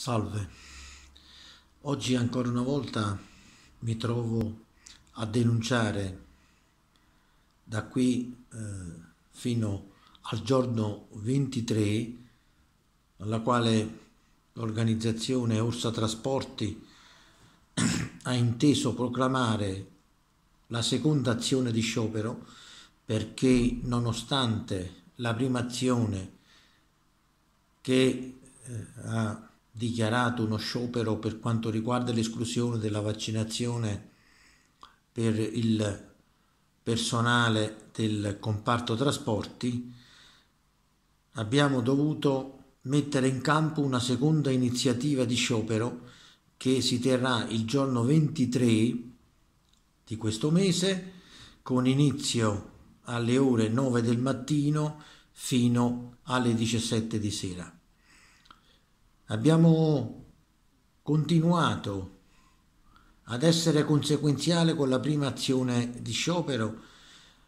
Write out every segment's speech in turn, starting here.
Salve, oggi ancora una volta mi trovo a denunciare da qui eh, fino al giorno 23 alla quale l'organizzazione Orsa Trasporti ha inteso proclamare la seconda azione di sciopero perché nonostante la prima azione che eh, ha dichiarato uno sciopero per quanto riguarda l'esclusione della vaccinazione per il personale del comparto trasporti, abbiamo dovuto mettere in campo una seconda iniziativa di sciopero che si terrà il giorno 23 di questo mese con inizio alle ore 9 del mattino fino alle 17 di sera. Abbiamo continuato ad essere conseguenziale con la prima azione di sciopero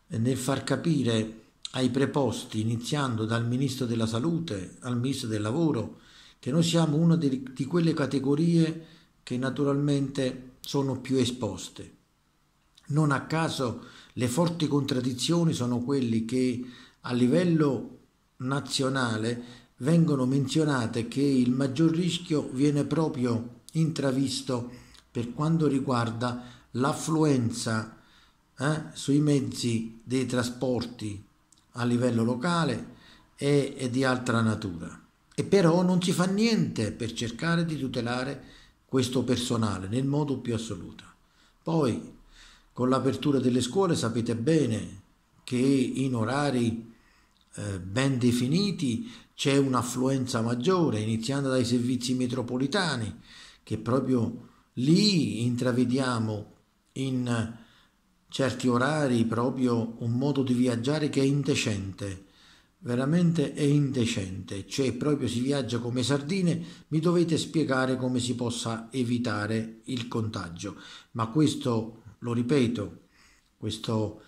nel far capire ai preposti, iniziando dal Ministro della Salute al Ministro del Lavoro, che noi siamo una di, di quelle categorie che naturalmente sono più esposte. Non a caso le forti contraddizioni sono quelle che a livello nazionale vengono menzionate che il maggior rischio viene proprio intravisto per quanto riguarda l'affluenza eh, sui mezzi dei trasporti a livello locale e, e di altra natura. E però non si fa niente per cercare di tutelare questo personale nel modo più assoluto. Poi, con l'apertura delle scuole, sapete bene che in orari eh, ben definiti c'è un'affluenza maggiore, iniziando dai servizi metropolitani, che proprio lì intravediamo in certi orari proprio un modo di viaggiare che è indecente, veramente è indecente, cioè proprio si viaggia come sardine, mi dovete spiegare come si possa evitare il contagio, ma questo, lo ripeto, questo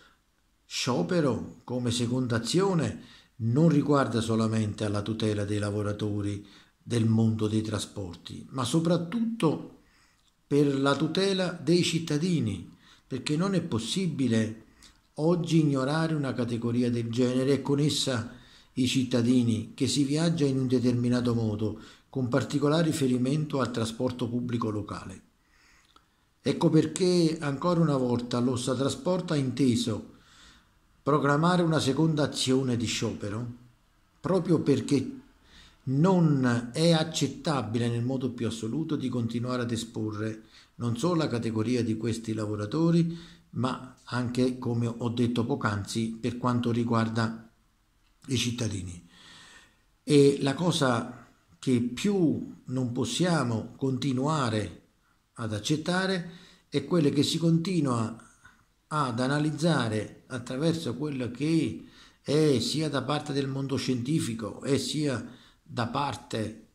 sciopero come seconda azione non riguarda solamente alla tutela dei lavoratori del mondo dei trasporti, ma soprattutto per la tutela dei cittadini, perché non è possibile oggi ignorare una categoria del genere e con essa i cittadini che si viaggia in un determinato modo, con particolare riferimento al trasporto pubblico locale. Ecco perché ancora una volta l'Ossa Trasporta ha inteso proclamare una seconda azione di sciopero proprio perché non è accettabile nel modo più assoluto di continuare ad esporre non solo la categoria di questi lavoratori, ma anche, come ho detto poc'anzi, per quanto riguarda i cittadini. E la cosa che più non possiamo continuare ad accettare è quella che si continua ad analizzare attraverso quello che è sia da parte del mondo scientifico e sia da parte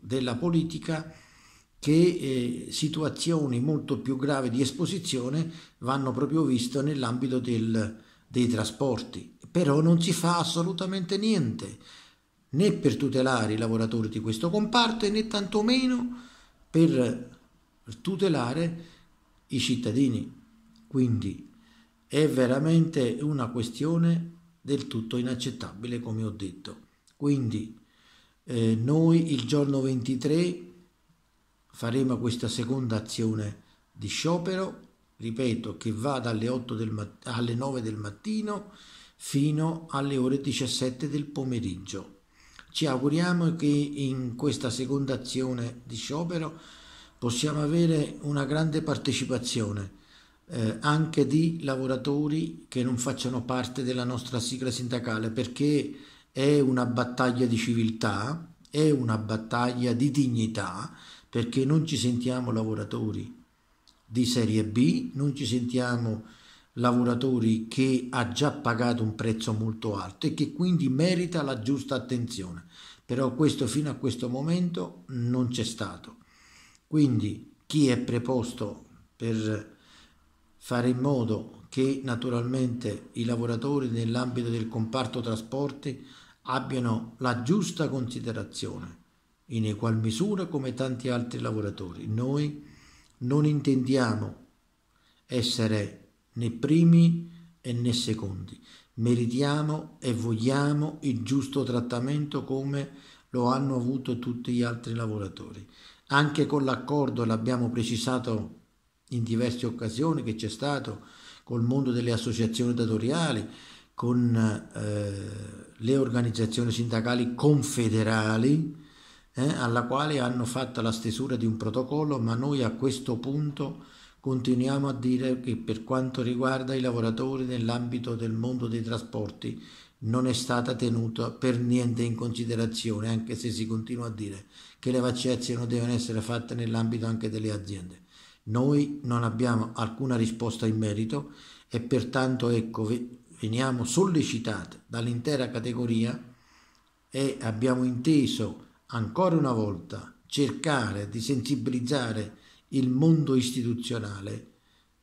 della politica che eh, situazioni molto più gravi di esposizione vanno proprio viste nell'ambito del, dei trasporti. Però non si fa assolutamente niente né per tutelare i lavoratori di questo comparto né tantomeno per tutelare i cittadini. Quindi è veramente una questione del tutto inaccettabile, come ho detto. Quindi eh, noi il giorno 23 faremo questa seconda azione di sciopero, ripeto, che va dalle, 8 alle 9 del mattino fino alle ore 17 del pomeriggio. Ci auguriamo che in questa seconda azione di sciopero possiamo avere una grande partecipazione eh, anche di lavoratori che non facciano parte della nostra sigla sindacale perché è una battaglia di civiltà, è una battaglia di dignità perché non ci sentiamo lavoratori di serie B, non ci sentiamo lavoratori che ha già pagato un prezzo molto alto e che quindi merita la giusta attenzione. Però questo fino a questo momento non c'è stato. Quindi chi è preposto per fare in modo che naturalmente i lavoratori nell'ambito del comparto trasporti abbiano la giusta considerazione, in egual misura come tanti altri lavoratori. Noi non intendiamo essere né primi e né secondi, meritiamo e vogliamo il giusto trattamento come lo hanno avuto tutti gli altri lavoratori. Anche con l'accordo, l'abbiamo precisato in diverse occasioni che c'è stato col mondo delle associazioni datoriali, con eh, le organizzazioni sindacali confederali, eh, alla quale hanno fatto la stesura di un protocollo, ma noi a questo punto continuiamo a dire che per quanto riguarda i lavoratori nell'ambito del mondo dei trasporti non è stata tenuta per niente in considerazione, anche se si continua a dire che le vaccinazioni devono essere fatte nell'ambito anche delle aziende. Noi non abbiamo alcuna risposta in merito e pertanto ecco, veniamo sollecitati dall'intera categoria e abbiamo inteso ancora una volta cercare di sensibilizzare il mondo istituzionale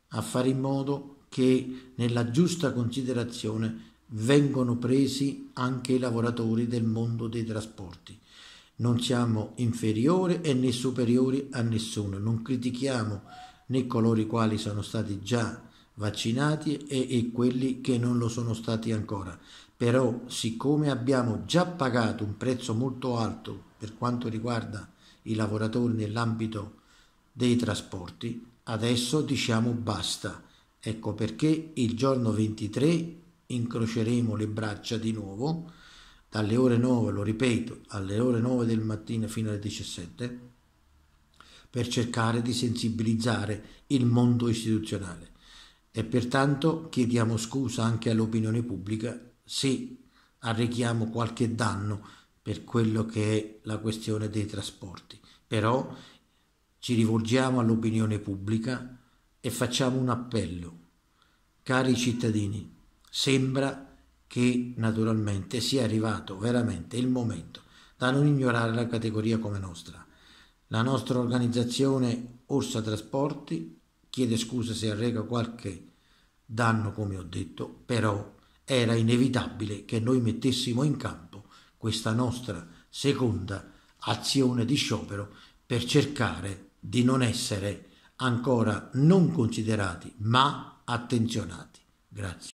a fare in modo che nella giusta considerazione vengano presi anche i lavoratori del mondo dei trasporti. Non siamo inferiori e né superiori a nessuno, non critichiamo né coloro i quali sono stati già vaccinati e, e quelli che non lo sono stati ancora. Però siccome abbiamo già pagato un prezzo molto alto per quanto riguarda i lavoratori nell'ambito dei trasporti, adesso diciamo basta. Ecco perché il giorno 23 incroceremo le braccia di nuovo dalle ore 9, lo ripeto, alle ore 9 del mattino fino alle 17, per cercare di sensibilizzare il mondo istituzionale. E pertanto chiediamo scusa anche all'opinione pubblica se arrechiamo qualche danno per quello che è la questione dei trasporti. Però ci rivolgiamo all'opinione pubblica e facciamo un appello. Cari cittadini, sembra che che naturalmente sia arrivato veramente il momento da non ignorare la categoria come nostra. La nostra organizzazione Orsa Trasporti chiede scusa se arrega qualche danno, come ho detto, però era inevitabile che noi mettessimo in campo questa nostra seconda azione di sciopero per cercare di non essere ancora non considerati ma attenzionati. Grazie.